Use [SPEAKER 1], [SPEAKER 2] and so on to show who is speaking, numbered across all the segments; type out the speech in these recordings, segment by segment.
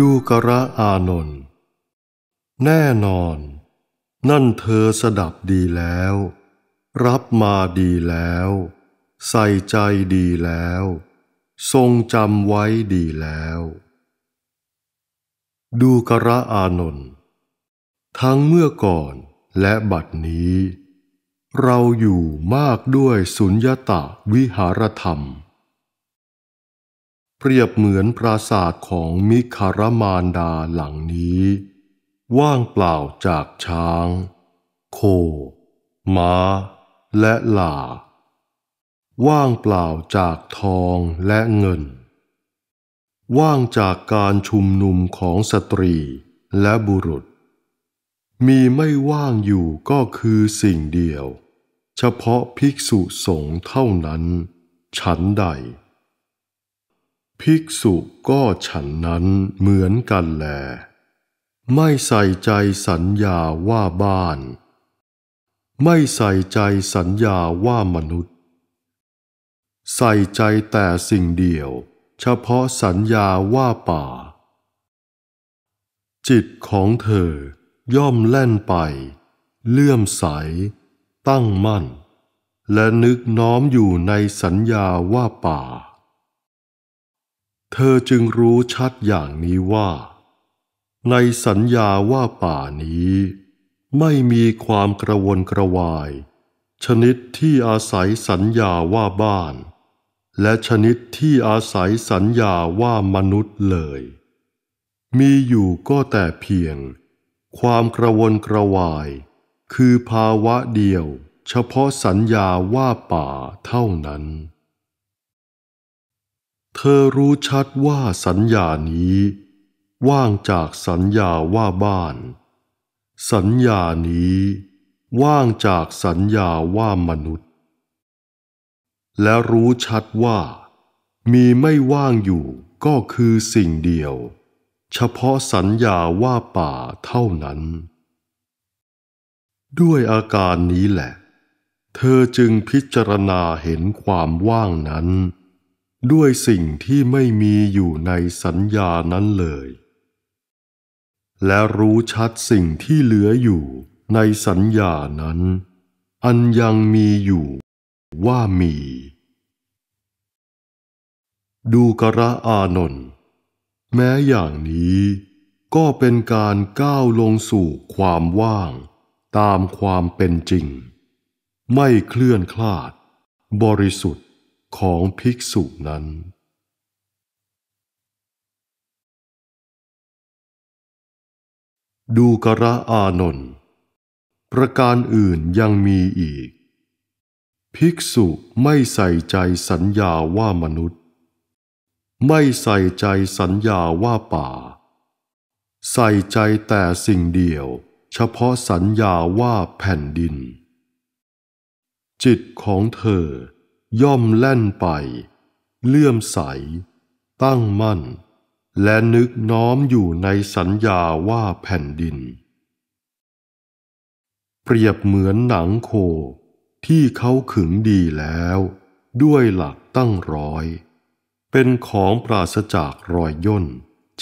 [SPEAKER 1] ดูกระอานนท์แน่นอน นั่นเธอสดับดีแล้ว รับมาดีแล้ว ใส่ใจดีแล้ว ทรงจำไว้ดีแล้ว ดูกระอานนท์ทั้งเมื่อก่อนและบัดนี้ เราอยู่มากด้วยสุญญตาวิหารธรรมเปรียบเหมือนปราสาทของมิคารมานดาหลังนี้ ว่างเปล่าจากช้าง โค ม้า และหลา ว่างเปล่าจากทองและเงิน ว่างจากการชุมนุมของสตรีและบุรุษ มีไม่ว่างอยู่ก็คือสิ่งเดียว เฉพาะภิกษุสงฆ์เท่านั้น ฉันใดภิกษุก็ฉันนั้นเหมือนกันแล ไม่ใส่ใจสัญญาว่าบ้าน ไม่ใส่ใจสัญญาว่ามนุษย์ ใส่ใจแต่สิ่งเดียว เฉพาะสัญญาว่าป่า จิตของเธอ ย่อมแล่นไป เลื่อมใสตั้งมั่น และนึกน้อมอยู่ในสัญญาว่าป่าเธอจึงรู้ชัดอย่างนี้ว่า ในสัญญาว่าป่านี้ ไม่มีความกระวนกระวาย ชนิดที่อาศัยสัญญาว่าบ้าน และชนิดที่อาศัยสัญญาว่ามนุษย์เลย มีอยู่ก็แต่เพียง ความกระวนกระวายคือภาวะเดียว เฉพาะสัญญาว่าป่าเท่านั้นเธอรู้ชัดว่าสัญญานี้ว่างจากสัญญาว่าบ้าน สัญญานี้ว่างจากสัญญาว่ามนุษย์ และรู้ชัดว่ามีไม่ว่างอยู่ก็คือสิ่งเดียว เฉพาะสัญญาว่าป่าเท่านั้น ด้วยอาการนี้แหละ เธอจึงพิจารณาเห็นความว่างนั้นด้วยสิ่งที่ไม่มีอยู่ในสัญญานั้นเลย และรู้ชัดสิ่งที่เหลืออยู่ในสัญญานั้น อันยังมีอยู่ว่ามี ดูกระอานนท์แม้อย่างนี้ ก็เป็นการก้าวลงสู่ความว่าง ตามความเป็นจริง ไม่เคลื่อนคลาด บริสุทธิของภิกษุนั้น ดูกระอานนท์ประการอื่นยังมีอีก ภิกษุไม่ใส่ใจสัญญาว่ามนุษย์ ไม่ใส่ใจสัญญาว่าป่า ใส่ใจแต่สิ่งเดียว เฉพาะสัญญาว่าแผ่นดิน จิตของเธอย่อมแล่นไป เลื่อมใส ตั้งมั่น และนึกน้อมอยู่ในสัญญาว่าแผ่นดิน เปรียบเหมือนหนังโค ที่เขาขึงดีแล้วด้วยหลักตั้งร้อย เป็นของปราศจากรอยย่น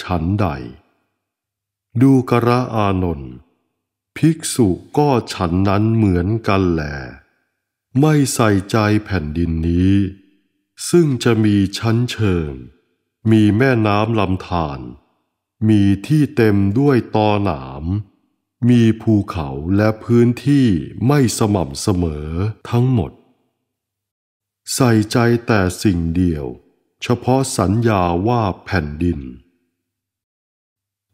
[SPEAKER 1] ชั้นใด ดูกระอานนท์ภิกษุก็ฉันนั้นเหมือนกันแหละไม่ใส่ใจแผ่นดินนี้ ซึ่งจะมีชั้นเชิง มีแม่น้ำลำธารมีที่เต็มด้วยตอหนาม มีภูเขาและพื้นที่ไม่สม่ำเสมอทั้งหมด ใส่ใจแต่สิ่งเดียว เฉพาะสัญญาว่าแผ่นดิน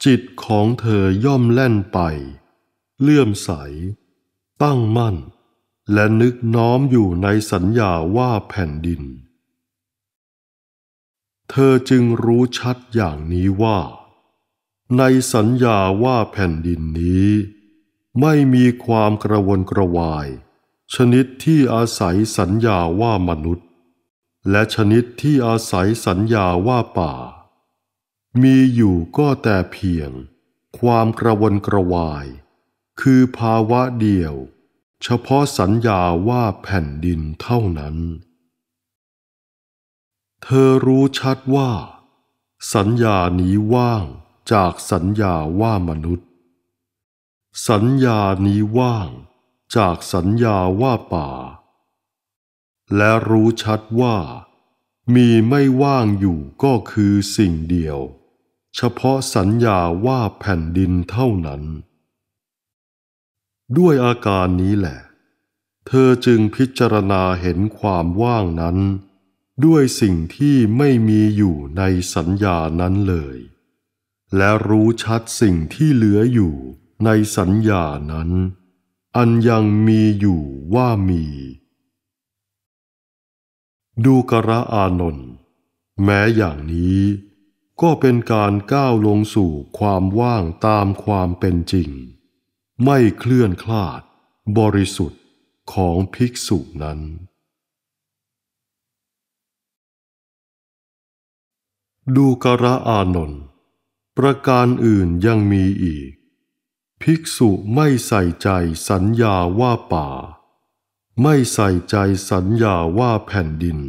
[SPEAKER 1] จิตของเธอย่อมแล่นไป เลื่อมใส ตั้งมั่นและนึกน้อมอยู่ในสัญญาว่าแผ่นดิน เธอจึงรู้ชัดอย่างนี้ว่า ในสัญญาว่าแผ่นดินนี้ ไม่มีความกระวนกระวาย ชนิดที่อาศัยสัญญาว่ามนุษย์ และชนิดที่อาศัยสัญญาว่าป่า มีอยู่ก็แต่เพียง ความกระวนกระวาย คือภาวะเดียวเฉพาะสัญญาว่าแผ่นดินเท่านั้น เธอรู้ชัดว่า สัญญานี้ว่างจากสัญญาว่ามนุษย์ สัญญานี้ว่างจากสัญญาว่าป่า และรู้ชัดว่ามีไม่ว่างอยู่ก็คือสิ่งเดียว เฉพาะสัญญาว่าแผ่นดินเท่านั้นด้วยอาการนี้แหละ เธอจึงพิจารณาเห็นความว่างนั้น ด้วยสิ่งที่ไม่มีอยู่ในสัญญานั้นเลย และรู้ชัดสิ่งที่เหลืออยู่ในสัญญานั้น อันยังมีอยู่ว่ามี ดูกระอานนท์แม้อย่างนี้ ก็เป็นการก้าวลงสู่ความว่างตามความเป็นจริงไม่เคลื่อนคลาดบริสุทธิ์ของภิกษุนั้น ดูกระอานนท์ประการอื่นยังมีอีก ภิกษุไม่ใส่ใจสัญญาว่าป่า ไม่ใส่ใจสัญญาว่าแผ่นดิน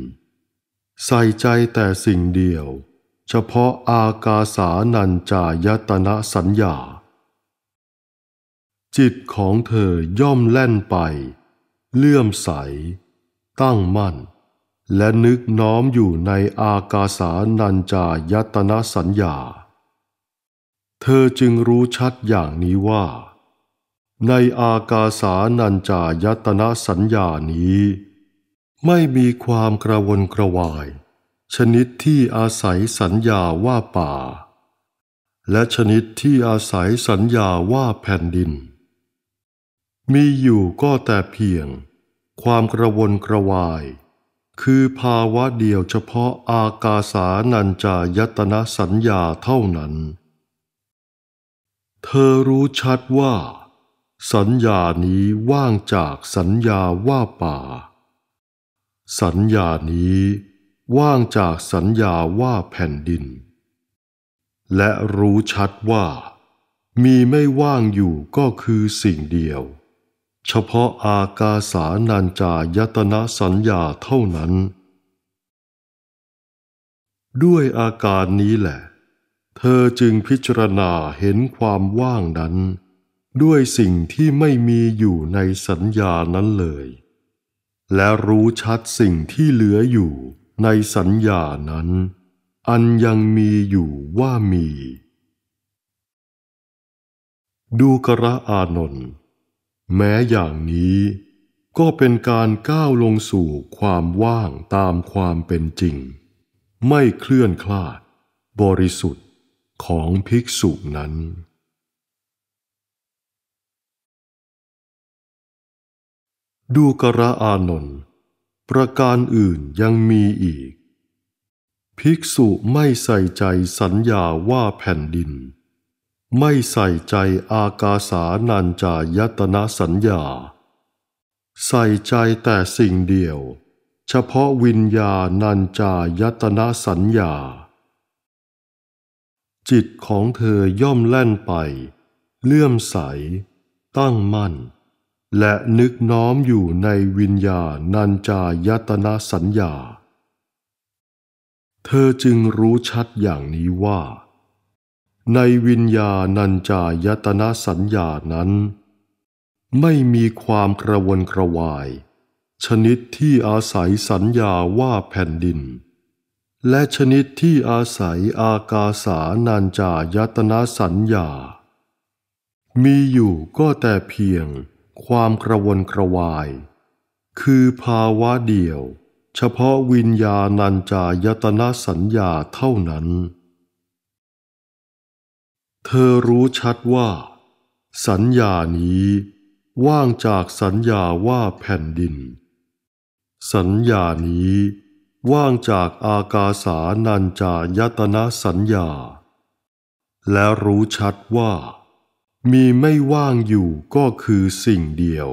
[SPEAKER 1] ใส่ใจแต่สิ่งเดียว เฉพาะอากาสานัญจายตนะสัญญาจิตของเธอย่อมแล่นไป เลื่อมใส ตั้งมั่น และนึกน้อมอยู่ในอากาสานัญจายตนะสัญญา เธอจึงรู้ชัดอย่างนี้ว่าในอากาสานัญจายตนะสัญญานี้ ไม่มีความกระวนกระวาย ชนิดที่อาศัยสัญญาว่าป่า และชนิดที่อาศัยสัญญาว่าแผ่นดินมีอยู่ก็แต่เพียงความกระวนกระวาย คือภาวะเดียวเฉพาะอากาสานัญจายตนะสัญญาเท่านั้น เธอรู้ชัดว่า สัญญานี้ว่างจากสัญญาว่าป่า สัญญานี้ว่างจากสัญญาว่าแผ่นดิน และรู้ชัดว่ามีไม่ว่างอยู่ก็คือสิ่งเดียวเฉพาะอากาสานันจายตนะสัญญาเท่านั้น ด้วยอาการนี้แหละ เธอจึงพิจารณาเห็นความว่างนั้น ด้วยสิ่งที่ไม่มีอยู่ในสัญญานั้นเลย และรู้ชัดสิ่งที่เหลืออยู่ในสัญญานั้น อันยังมีอยู่ว่ามี ดูกระอานนท์แม้อย่างนี้ก็เป็นการก้าวลงสู่ความว่างตามความเป็นจริง ไม่เคลื่อนคลาดบริสุทธิ์ของภิกษุนั้น ดูกระอานนท์ประการอื่นยังมีอีก ภิกษุไม่ใส่ใจสัญญาว่าแผ่นดินไม่ใส่ใจอากาสานัญจายตนะสัญญาใส่ใจแต่สิ่งเดียว เฉพาะวิญญาณัญจายตนะสัญญา จิตของเธอย่อมแล่นไปเลื่อมใส ตั้งมั่น และนึกน้อมอยู่ในวิญญาณัญจายตนะสัญญา เธอจึงรู้ชัดอย่างนี้ว่าในวิญญาณัญจายตนะสัญญานั้น ไม่มีความกระวนกระวาย ชนิดที่อาศัยสัญญาว่าแผ่นดิน และชนิดที่อาศัยอากาสานัญจายตนะสัญญา มีอยู่ก็แต่เพียงความกระวนกระวาย คือภาวะเดียว เฉพาะวิญญาณัญจายตนะสัญญาเท่านั้นเธอรู้ชัดว่าสัญญานี้ ว่างจากสัญญาว่าแผ่นดิน สัญญานี้ว่างจากอากาสานัญจายตนะสัญญา และรู้ชัดว่า มีไม่ว่างอยู่ก็คือสิ่งเดียว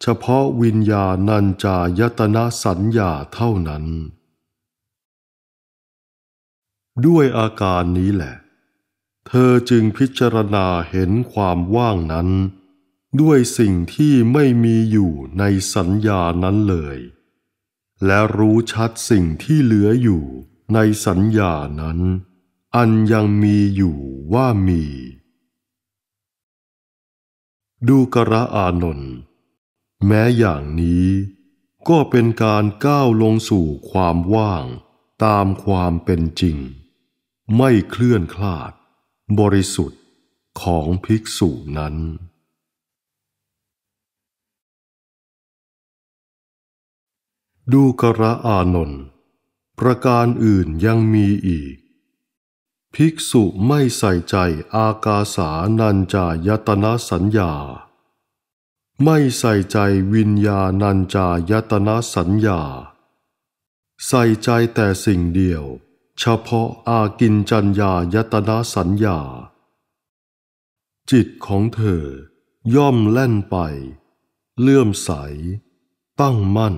[SPEAKER 1] เฉพาะวิญญาณัญจายตนะสัญญาเท่านั้น ด้วยอาการนี้แหละเธอจึงพิจารณาเห็นความว่างนั้น ด้วยสิ่งที่ไม่มีอยู่ในสัญญานั้นเลย และรู้ชัดสิ่งที่เหลืออยู่ในสัญญานั้น อันยังมีอยู่ว่ามี ดูกระอานนท์แม้อย่างนี้ ก็เป็นการก้าวลงสู่ความว่างตามความเป็นจริง ไม่เคลื่อนคลาดบริสุทธิ์ของภิกษุนั้น ดูกระอานนท์ประการอื่นยังมีอีก ภิกษุไม่ใส่ใจอากาสานัญจายตนะสัญญา ไม่ใส่ใจวิญญาณัญจายตนะสัญญา ใส่ใจแต่สิ่งเดียวเฉพาะอากินจัญญายตนาสัญญา จิตของเธอย่อมแล่นไป เลื่อมใส ตั้งมั่น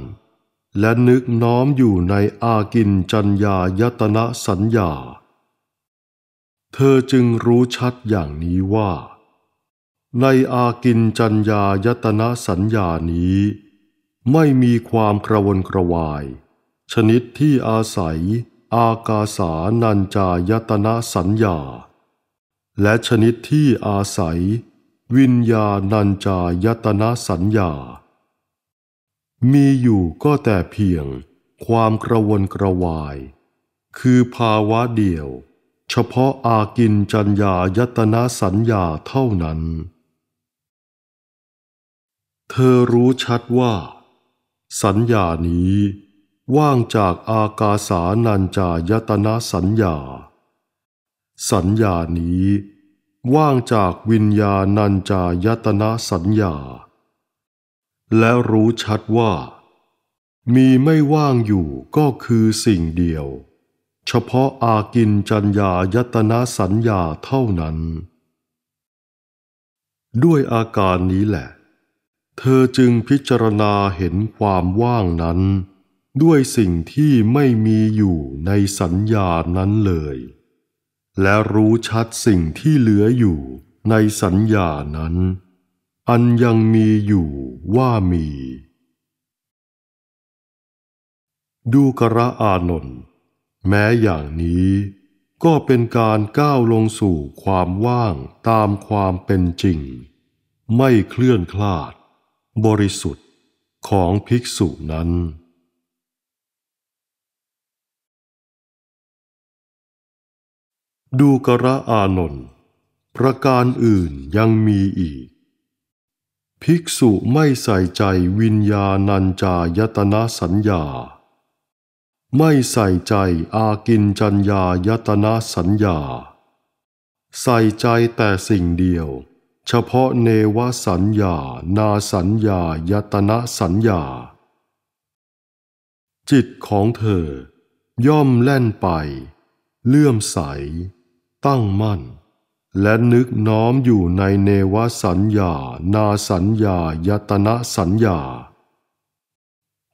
[SPEAKER 1] และนึกน้อมอยู่ในอากินจัญญายตนะสัญญา เธอจึงรู้ชัดอย่างนี้ว่า ในอากินจัญญายตนะสัญญานี้ ไม่มีความกระวนกระวาย ชนิดที่อาศัยอากาสานัญจายตนะสัญญา และชนิดที่อาศัย วิญญาณัญจายตนะสัญญา มีอยู่ก็แต่เพียงความกระวนกระวาย คือภาวะเดียว เฉพาะอากินจัญญายตนะสัญญาเท่านั้น เธอรู้ชัดว่า สัญญานี้ว่างจากอากาสานัญจายตนะสัญญา สัญญานี้ว่างจากวิญญาณัญจายตนะสัญญา และรู้ชัดว่า มีไม่ว่างอยู่ก็คือสิ่งเดียว เฉพาะอากินจัญญายตนะสัญญาเท่านั้น ด้วยอาการนี้แหละ เธอจึงพิจารณาเห็นความว่างนั้นด้วยสิ่งที่ไม่มีอยู่ในสัญญานั้นเลย และรู้ชัดสิ่งที่เหลืออยู่ในสัญญานั้น อันยังมีอยู่ว่ามี ดูกระอานนท์แม้อย่างนี้ ก็เป็นการก้าวลงสู่ความว่างตามความเป็นจริง ไม่เคลื่อนคลาด บริสุทธิ์ของภิกษุนั้นดูกระอานนท์ประการอื่นยังมีอีก ภิกษุไม่ใส่ใจวิญญาณัญจายตนะสัญญา ไม่ใส่ใจอากินจัญญายตนะสัญญา ใส่ใจแต่สิ่งเดียว เฉพาะเนวสัญญา นาสัญญายตนะสัญญา จิตของเธอ ย่อมแล่นไปเลื่อมใสตั้งมั่นและนึกน้อมอยู่ในเนวสัญญานาสัญญา ยตนะสัญญา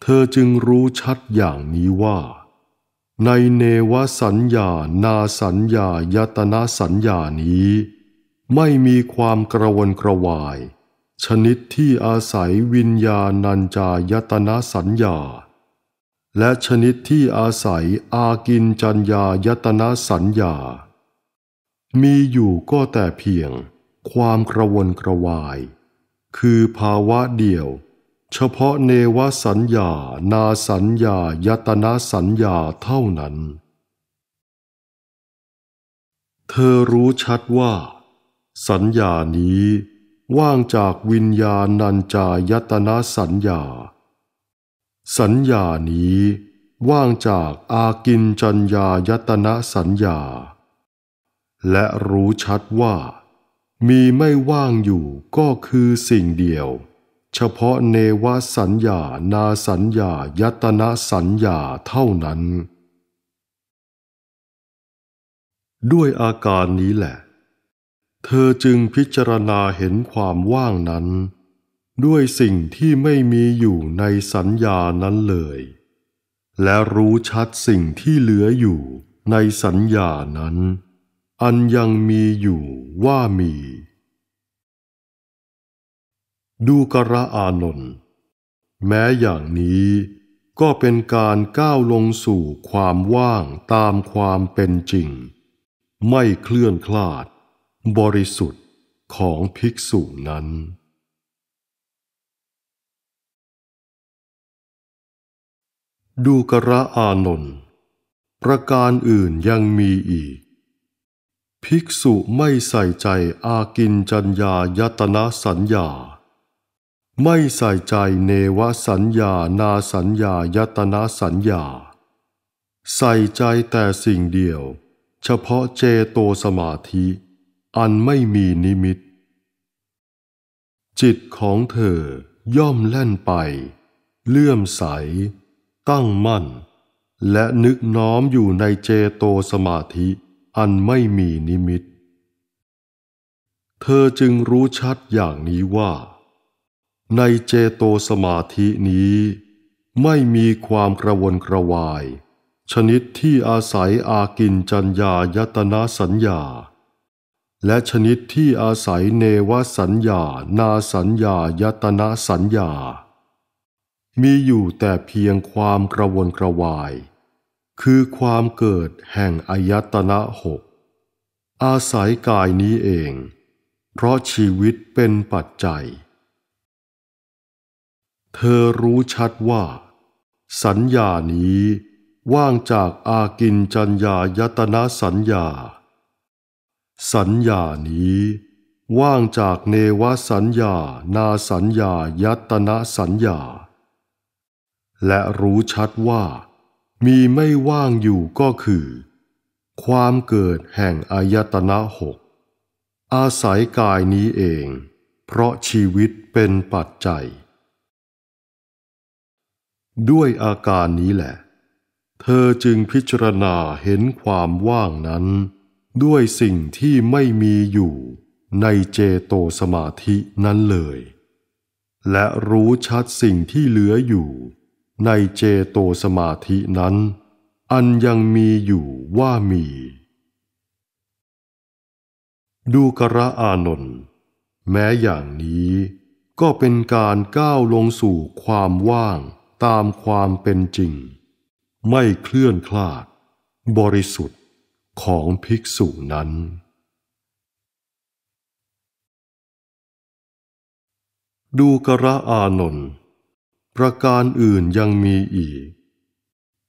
[SPEAKER 1] เธอจึงรู้ชัดอย่างนี้ว่า ในเนวสัญญา นาสัญญา ยตนะสัญญานี้ ไม่มีความกระวนกระวาย ชนิดที่อาศัยวิญญาณัญจายตนะสัญญา และชนิดที่อาศัยอากินจัญญายตนะสัญญามีอยู่ก็แต่เพียงความกระวนกระวาย คือภาวะเดียวเฉพาะเนวสัญญานาสัญญายตนาสัญญาเท่านั้น เธอรู้ชัดว่าสัญญานี้ว่างจากวิญญาณัญจายตนาสัญญา สัญญานี้ว่างจากอากินจัญญายตนะสัญญาและรู้ชัดว่ามีไม่ว่างอยู่ก็คือสิ่งเดียว เฉพาะเนวสัญญานาสัญญายตนะสัญญาเท่านั้น ด้วยอาการนี้แหละ เธอจึงพิจารณาเห็นความว่างนั้น ด้วยสิ่งที่ไม่มีอยู่ในสัญญานั้นเลย และรู้ชัดสิ่งที่เหลืออยู่ในสัญญานั้นอันยังมีอยู่ว่ามี ดูกระอานนท์แม้อย่างนี้ก็เป็นการก้าวลงสู่ความว่างตามความเป็นจริง ไม่เคลื่อนคลาด บริสุทธิ์ของภิกษุนั้น ดูกระอานนท์ประการอื่นยังมีอีกภิกษุไม่ใส่ใจอากินจัญญายตนะสัญญา ไม่ใส่ใจเนวสัญญานาสัญญายตนะสัญญา ใส่ใจแต่สิ่งเดียว เฉพาะเจโตสมาธิ อันไม่มีนิมิต จิตของเธอย่อมแล่นไป เลื่อมใสตั้งมั่น และนึกน้อมอยู่ในเจโตสมาธิอันไม่มีนิมิต เธอจึงรู้ชัดอย่างนี้ว่า ในเจโตสมาธินี้ ไม่มีความกระวนกระวาย ชนิดที่อาศัยอากินจัญญายตนาสัญญา และชนิดที่อาศัยเนวสัญญา นาสัญญายตนาสัญญา มีอยู่แต่เพียงความกระวนกระวายคือความเกิดแห่งอายตนะหกอาศัยกายนี้เอง เพราะชีวิตเป็นปัจจัย เธอรู้ชัดว่าสัญญานี้ว่างจากอากินจัญญายตนะสัญญา สัญญานี้ว่างจากเนวสัญญานาสัญญายตนะสัญญา และรู้ชัดว่ามีไม่ว่างอยู่ก็คือ ความเกิดแห่งอายตนะหก อาศัยกายนี้เอง เพราะชีวิตเป็นปัจจัย ด้วยอาการนี้แหละ เธอจึงพิจารณาเห็นความว่างนั้น ด้วยสิ่งที่ไม่มีอยู่ในเจโตสมาธินั้นเลย และรู้ชัดสิ่งที่เหลืออยู่ในเจโตสมาธินั้น อันยังมีอยู่ว่ามี ดูกระอานนท์แม้อย่างนี้ก็เป็นการก้าวลงสู่ความว่างตามความเป็นจริง ไม่เคลื่อนคลาด บริสุทธิ์ของภิกษุนั้น ดูกระอานนท์ประการอื่นยังมีอีก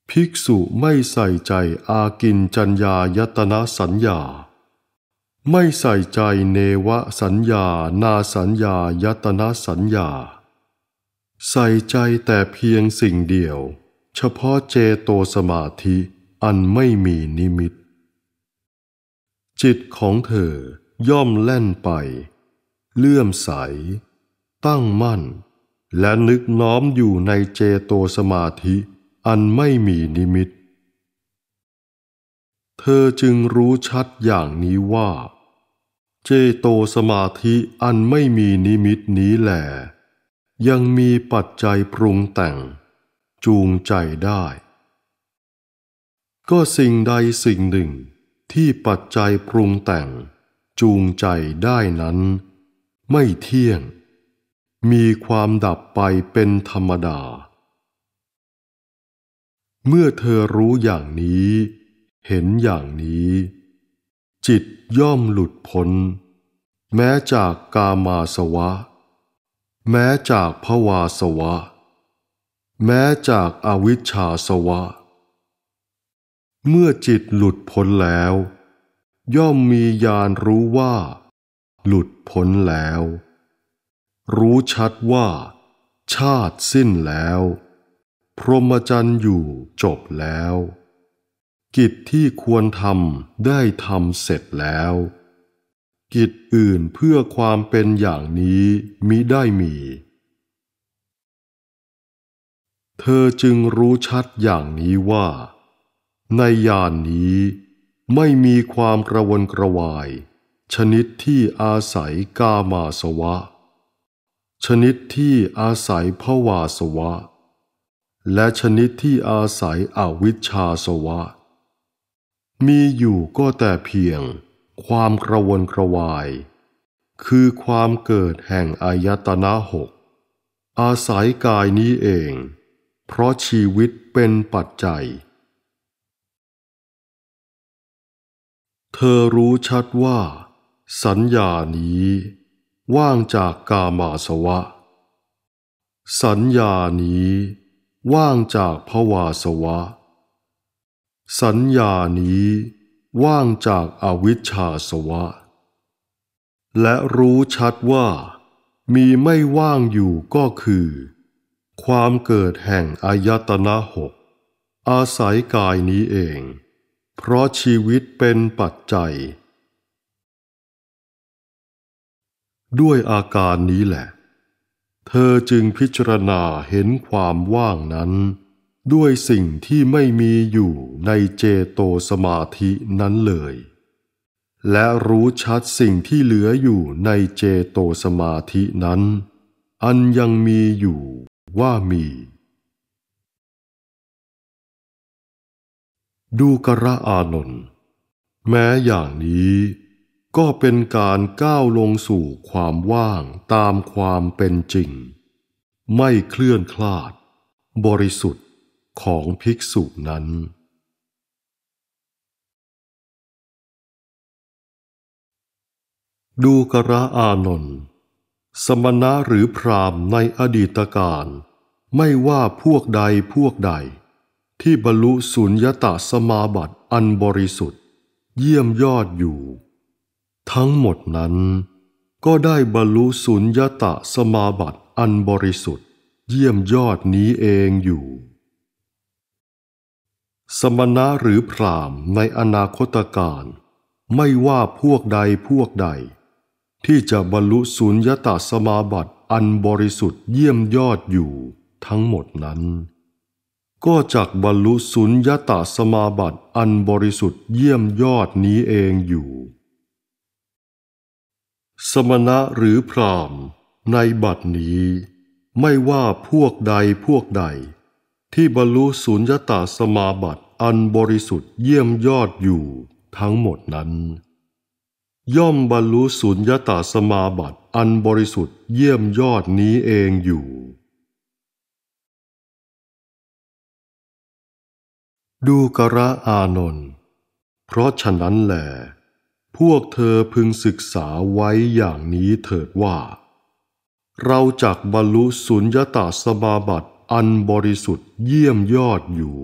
[SPEAKER 1] ภิกษุไม่ใส่ใจอากินจัญญายตนะสัญญา ไม่ใส่ใจเนวสัญญานาสัญญายตนะสัญญา ใส่ใจแต่เพียงสิ่งเดียว เฉพาะเจโตสมาธิอันไม่มีนิมิต จิตของเธอย่อมแล่นไป เลื่อมใส ตั้งมั่นและนึกน้อมอยู่ในเจโตสมาธิ อันไม่มีนิมิต เธอจึงรู้ชัดอย่างนี้ว่า เจโตสมาธิอันไม่มีนิมิตนี้แหลยังมีปัจจัยปรุงแต่ง จูงใจได้ ก็สิ่งใดสิ่งหนึ่งที่ปัจจัยปรุงแต่งจูงใจได้นั้นไม่เที่ยงมีความดับไปเป็นธรรมดา เมื่อเธอรู้อย่างนี้เห็นอย่างนี้ จิตย่อมหลุดพ้นแม้จากกามาสวะ แม้จากภวาสวะ แม้จากอาวิชชาสวะ เมื่อจิตหลุดพ้นแล้ว ย่อมมียานรู้ว่า หลุดพ้นแล้วรู้ชัดว่า ชาติสิ้นแล้ว พรหมจรรย์อยู่จบแล้ว กิจที่ควรทำได้ทำเสร็จแล้ว กิจอื่นเพื่อความเป็นอย่างนี้มิได้มี เธอจึงรู้ชัดอย่างนี้ว่า ในยานนี้ไม่มีความกระวนกระวาย ชนิดที่อาศัยกามาสวะชนิดที่อาศัยภวาสวะ และชนิดที่อาศัยอวิชชาสวะ มีอยู่ก็แต่เพียงความกระวนกระวาย คือความเกิดแห่งอายตนะหก อาศัยกายนี้เอง เพราะชีวิตเป็นปัจจัย เธอรู้ชัดว่า สัญญานี้ว่างจากกามาสวะ สัญญานี้ว่างจากภวาสวะ สัญญานี้ว่างจากอวิชชาสวะ และรู้ชัดว่ามีไม่ว่างอยู่ก็คือ ความเกิดแห่งอายตนะหก อาศัยกายนี้เอง เพราะชีวิตเป็นปัจจัยด้วยอาการนี้แหละ เธอจึงพิจารณาเห็นความว่างนั้น ด้วยสิ่งที่ไม่มีอยู่ในเจโตสมาธินั้นเลย และรู้ชัดสิ่งที่เหลืออยู่ในเจโตสมาธินั้น อันยังมีอยู่ว่ามี ดูกระอานนท์แม้อย่างนี้ก็เป็นการก้าวลงสู่ความว่างตามความเป็นจริง ไม่เคลื่อนคลาด บริสุทธิ์ของภิกษุนั้น ดูกระอานนท์สมณะหรือพรามในอดีตการ ไม่ว่าพวกใดพวกใดที่บรรลุสุญญตาสมาบัติอันบริสุทธิ์ เยี่ยมยอดอยู่ทั้งหมดนั้น ก็ได้บรรลุสุญญตะสมาบัติอันบริสุทธิ์ เยี่ยมยอดนี้เองอยู่ สมณะหรือพรามในอนาคตการไม่ว่าพวกใดพวกใด ที่จะบรรลุสุญญตาสมาบัติอันบริสุทธิ์เยี่ยมยอดอยู่ ทั้งหมดนั้น ก็จักบรรลุสุญญตาสมาบัติอันบริสุทธิ์เยี่ยมยอดนี้เองอยู่สมณะหรือพรามในบัดนี้ ไม่ว่าพวกใดพวกใด ที่บรรลุสุญญตาสมาบัติอันบริสุทธิ์เยี่ยมยอดอยู่ทั้งหมดนั้น ย่อมบรรลุสุญญตาสมาบัติอันบริสุทธิ์เยี่ยมยอดนี้เองอยู่ ดูกระอานนท์เพราะฉะนั้นแหละพวกเธอพึงศึกษาไว้อย่างนี้เถิดว่า เราจักบรรลุสุญญตาสมาบัติอันบริสุทธิ์เยี่ยมยอดอยู่